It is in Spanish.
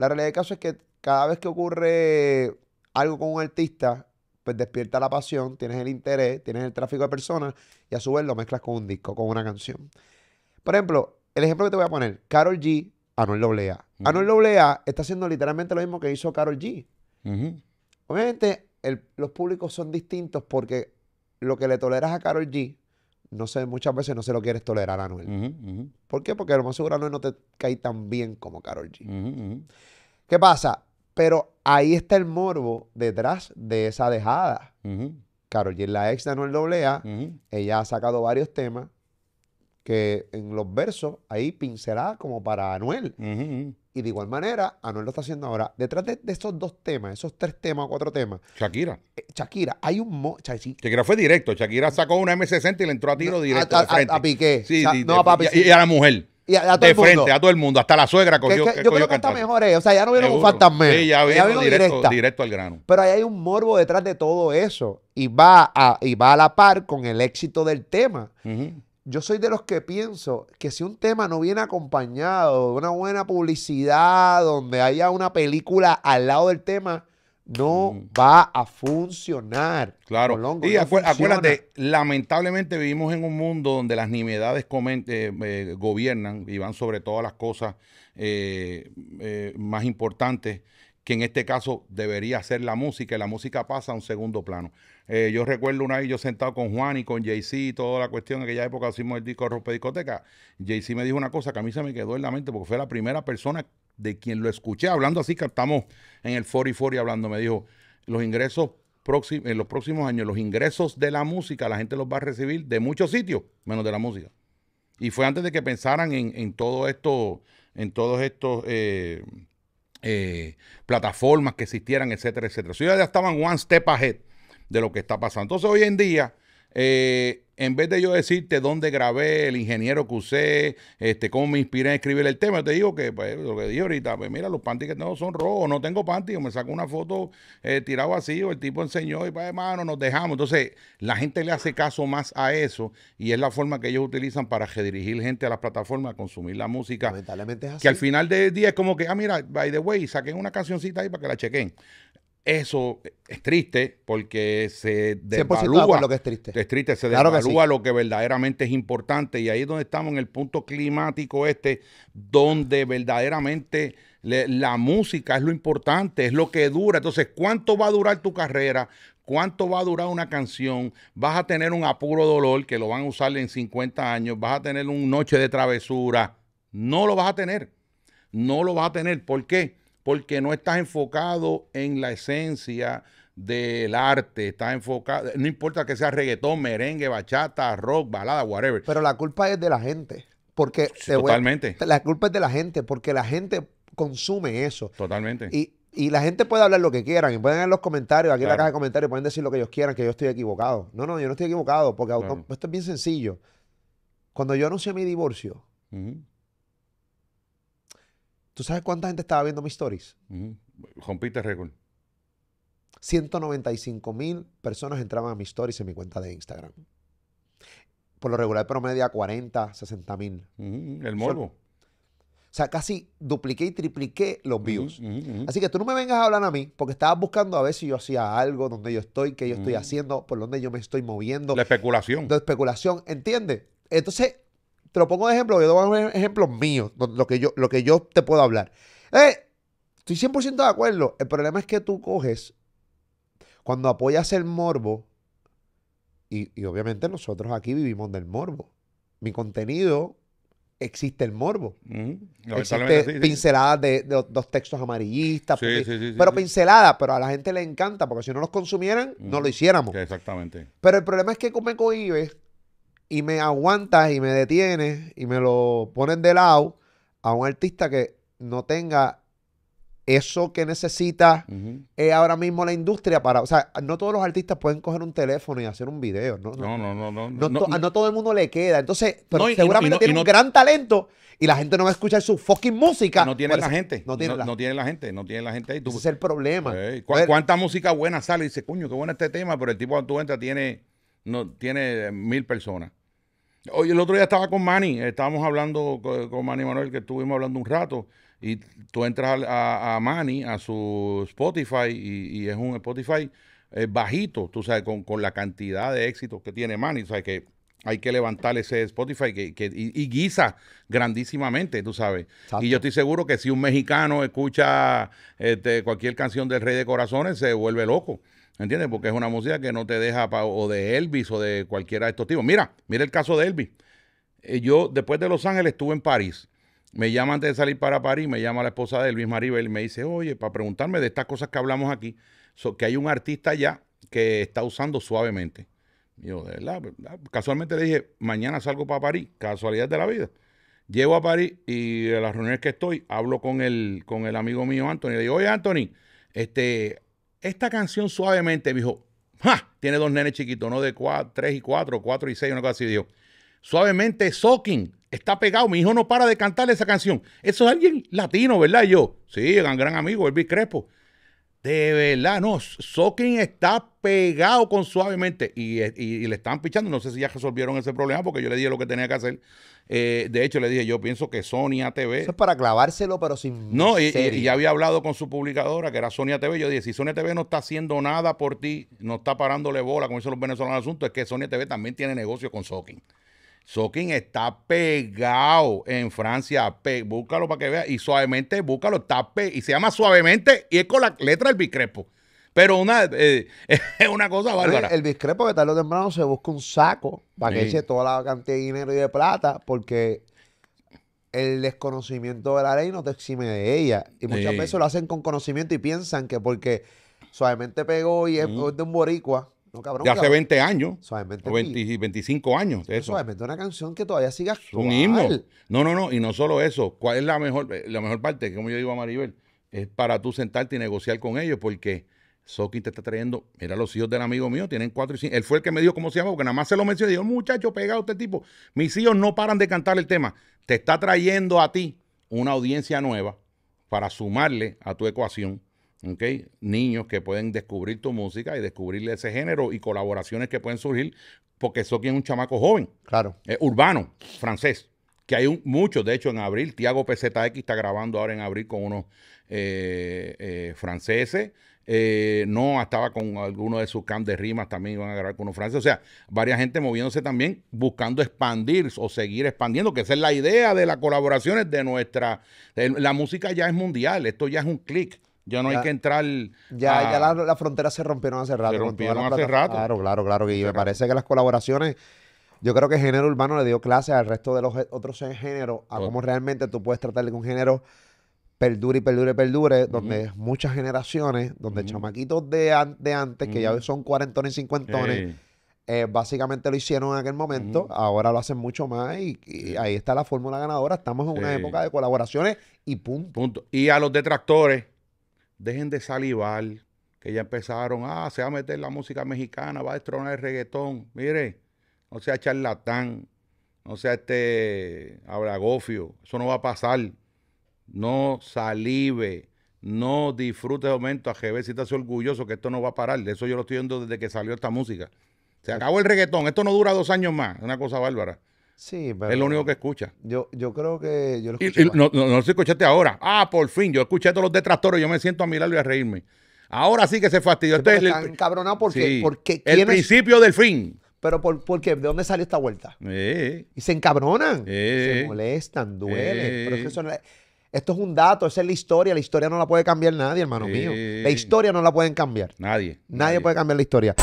La realidad del caso es que cada vez que ocurre algo con un artista, pues despierta la pasión, tienes el interés, tienes el tráfico de personas y a su vez lo mezclas con un disco, con una canción. Por ejemplo, el ejemplo que te voy a poner, Carol G, Anuel AA. Anuel AA está haciendo literalmente lo mismo que hizo Carol G. Obviamente, los públicos son distintos porque lo que le toleras a Carol G no sé, muchas veces no se lo quieres tolerar a Anuel. ¿Por qué? Porque a lo más seguro Anuel no te cae tan bien como Carol G. ¿Qué pasa? Pero ahí está el morbo detrás de esa dejada. Carol G la ex de Anuel Doblea. Ella ha sacado varios temas que en los versos ahí pinceladas como para Anuel. Y de igual manera, Anuel lo está haciendo ahora. Detrás de, esos dos temas, esos tres temas o cuatro temas. Shakira. Eh, Shakira, hay un... Mo Shakira fue directo. Shakira sacó una M60 y le entró a tiro directo. A, Piqué. Sí, sí, no, a papi, y, sí. y a la mujer. Y a, todo de frente, a todo el mundo, hasta la suegra cogió. yo creo que está mejor, eh. o sea, ya no vieron un fantasma. Sí, ya vieron, directo, directo, al grano. Pero ahí hay un morbo detrás de todo eso y va a, y va a la par con el éxito del tema yo soy de los que pienso que si un tema no viene acompañado de una buena publicidad, donde haya una película al lado del tema, no mm. va a funcionar. Claro. y acuérdate, lamentablemente vivimos en un mundo donde las nimiedades eh, eh, gobiernan y van sobre todas las cosas eh, más importantes que en este caso debería ser la música, y la música pasa a un segundo plano. Eh, yo recuerdo una vez yo sentado con Juan y con Jay-Z y toda la cuestión, en aquella época hicimos el disco Rompe Discoteca, Jay-Z me dijo una cosa que a mí se me quedó en la mente porque fue la primera persona de quien lo escuché hablando así que estamos en el y hablando, me dijo, los ingresos en los próximos años, los ingresos de la música, la gente los va a recibir de muchos sitios, menos de la música. Y fue antes de que pensaran en, todo esto, en todos estos... Eh, eh, plataformas que existieran, etcétera, etcétera. Si ya estaban one step ahead de lo que está pasando. Entonces, hoy en día, eh, en vez de yo decirte dónde grabé, el ingeniero que usé, este, cómo me inspiré a escribir el tema, te digo que pues, lo que dije ahorita, pues mira, los panties que tengo son rojos, no tengo panties, me saco una foto tirada eh, tirado así, o el tipo enseñó y pues hermano, nos dejamos. Entonces, la gente le hace caso más a eso y es la forma que ellos utilizan para redirigir gente a las plataformas, a consumir la música. Lamentablemente así. Que al final del día es como que, ah, mira, by the way, saquen una cancioncita ahí para que la chequen. Eso es triste porque se devalúa lo que es triste. Es triste, se lo que verdaderamente es importante y ahí es donde estamos en el punto climático este, donde verdaderamente la música es lo importante, es lo que dura. Entonces, ¿cuánto va a durar tu carrera? cuánto va a durar una canción, vas a tener un apuro dolor que lo van a usar en 50 años, vas a tener un noche de travesura, no lo vas a tener, no lo vas a tener, ¿por qué? porque no estás enfocado en la esencia del arte, estás enfocado, no importa que sea reggaetón, merengue, bachata, rock, balada, whatever. Pero la culpa es de la gente, porque totalmente. la culpa es de la gente, porque la gente consume eso. Totalmente. Y, la gente puede hablar lo que quieran, y pueden en los comentarios, aquí en la caja de comentarios, pueden decir lo que ellos quieran, que yo estoy equivocado. No, no, yo no estoy equivocado, porque esto es bien sencillo. Cuando yo anuncié mi divorcio, ¿Tú sabes cuánta gente estaba viendo mis stories? Rompiste Peter 195 mil personas entraban a mis stories en mi cuenta de Instagram. Por lo regular promedia 40, 60 mil. El morbo. O sea, casi dupliqué y tripliqué los views. Así que tú no me vengas a hablar a mí, porque estabas buscando a ver si yo hacía algo, dónde yo estoy, qué yo estoy haciendo, por dónde yo me estoy moviendo. La especulación. De especulación, ¿entiendes? Entonces, te lo pongo de ejemplo, yo doy ejemplos míos, lo que yo, lo que yo te puedo hablar. Eh, estoy 100% de acuerdo. El problema es que tú coges, cuando apoyas el morbo, y, obviamente nosotros aquí vivimos del morbo. Mi contenido existe el morbo. Mm, pinceladas de, dos textos amarillistas. Pues, pero pinceladas, pero a la gente le encanta, porque si no los consumieran, no lo mm, hiciéramos. Exactamente. Pero el problema es que Come Cohibes y me aguantas y me detienes y me lo ponen de lado a un artista que no tenga eso que necesita eh, ahora mismo la industria para, o sea, no todos los artistas pueden coger un teléfono y hacer un video, ¿no? No, no, no. No, no, todo el mundo le queda, entonces, pero seguramente tiene un gran talento y la gente no va a escuchar su fucking música. No tiene la gente. No tiene, la, gente, no tiene la gente ahí. Ese es el problema. ¿Cuánta música buena sale? Y dice, coño, qué bueno este tema, pero el tipo cuando tú tiene, no, tiene mil personas. Hoy, el otro día estaba con Manny, estábamos hablando con Manny Manuel, que estuvimos hablando un rato, y tú entras a, a Manny, a su Spotify, y, es un Spotify eh, bajito, tú sabes, con, la cantidad de éxitos que tiene Manny, tú sabes que hay que levantar ese Spotify que, que y, guisa grandísimamente, tú sabes. Y yo estoy seguro que si un mexicano escucha este, cualquier canción del Rey de Corazones, se vuelve loco. ¿Entiendes? Porque es una música que no te deja o de Elvis o de cualquiera de estos tipos. Mira, mira el caso de Elvis. Eh, yo después de Los Ángeles estuve en París. Me llama antes de salir para París, me llama la esposa de Elvis Maribel y me dice, oye, para preguntarme de estas cosas que hablamos aquí, que hay un artista allá que está usando suavemente. yo, de verdad, pues, ah, pues, casualmente le dije, mañana salgo para París, casualidad de la vida. Llego a París y de las reuniones que estoy, hablo con el, con el amigo mío Anthony. Le digo, oye Anthony, este, esta canción suavemente, mi dijo, Tiene dos nenes chiquitos, no de tres y cuatro, cuatro y seis, una cosa así, dijo. Suavemente, Soaking, está pegado, mi hijo no para de cantar esa canción. Eso es alguien latino, ¿verdad? yo, sí, un gran amigo, Elvis Crespo. De verdad, no. Sokin está pegado con suavemente y, le están pichando. No sé si ya resolvieron ese problema porque yo le dije lo que tenía que hacer. Eh, de hecho, le dije, yo pienso que Sonia TV. Eso es para clavárselo, pero sin. No, y, ya había hablado con su publicadora, que era Sonia TV. Yo dije, si Sonia TV no está haciendo nada por ti, no está parándole bola, como dicen los venezolanos asunto, es que Sonia TV también tiene negocio con Sokin. Sokin está pegado en Francia. búscalo para que vea. Y suavemente, búscalo. Está y se llama suavemente y es con la letra del Bicrepo. Pero una, eh, es una cosa bárbara. El, Bicrepo que tarde o temprano se busca un saco para que eche toda la cantidad de dinero y de plata porque el desconocimiento de la ley no te exime de ella. Y muchas veces lo hacen con conocimiento y piensan que porque suavemente pegó y es de un boricua no, de hace 20 años. o 25 años. eso. Suavemente una canción que todavía siga Un himno. No, no, no. Y no solo eso. ¿Cuál es la mejor, eh, la mejor parte? Como yo digo a Maribel, es para tú sentarte y negociar con ellos porque Soki te está trayendo. Mira, los hijos del amigo mío tienen cuatro y cinco. Él fue el que me dio, cómo se llama porque nada más se lo mencionó. Dijo, muchacho, pegado este tipo. Mis hijos no paran de cantar el tema. Te está trayendo a ti una audiencia nueva para sumarle a tu ecuación Okay. Niños que pueden descubrir tu música y descubrirle ese género y colaboraciones que pueden surgir porque Soki es un chamaco joven. Claro. urbano, francés. Que hay muchos, de hecho, en abril. Tiago PZX está grabando ahora en abril con unos eh, eh, franceses. Eh, no, estaba con alguno de sus camps de rimas, también iban a grabar con unos franceses. O sea, varias gente moviéndose también, buscando expandir o seguir expandiendo, que esa es la idea de las colaboraciones de nuestra... la música ya es mundial, esto ya es un clic. Ya no hay que entrar. Ya, ya la, frontera se rompieron hace rato. Se rompieron hace rato. Claro, claro, claro. Y me parece que las colaboraciones. Yo creo que el género urbano le dio clase al resto de los otros géneros a cómo realmente tú puedes tratar de un género perdure y perdure y perdure, donde muchas generaciones, donde chamaquitos de, de antes, que ya son cuarentones y cincuentones, eh, básicamente lo hicieron en aquel momento, ahora lo hacen mucho más y, ahí está la fórmula ganadora. Estamos en una época de colaboraciones y punto. punto. Y a los detractores, dejen de salivar, que ya empezaron, ah, se va a meter la música mexicana, va a destronar el reggaetón. Mire, no sea charlatán, no sea este abragofio, eso no va a pasar. No salive, no disfrute de momento a GB, si estás orgulloso que esto no va a parar. De eso yo lo estoy viendo desde que salió esta música. Se pues acabó el reggaetón, esto no dura dos años más, es una cosa bárbara. Sí, Es lo único que escucha. Yo, yo creo que. Yo lo no, no, se escuchaste ahora. Ah, por fin. Yo escuché todos los detractores. Yo me siento a mirarlo y a reírme. Ahora sí que se fastidió. este están es porque. el principio del fin. Pero por, qué? ¿De dónde salió esta vuelta? Y se encabronan. Se molestan, duelen. esto es un dato, esa es la historia. La historia no la puede cambiar nadie, hermano mío. La historia no la pueden cambiar. Nadie. Nadie, nadie. puede cambiar la historia.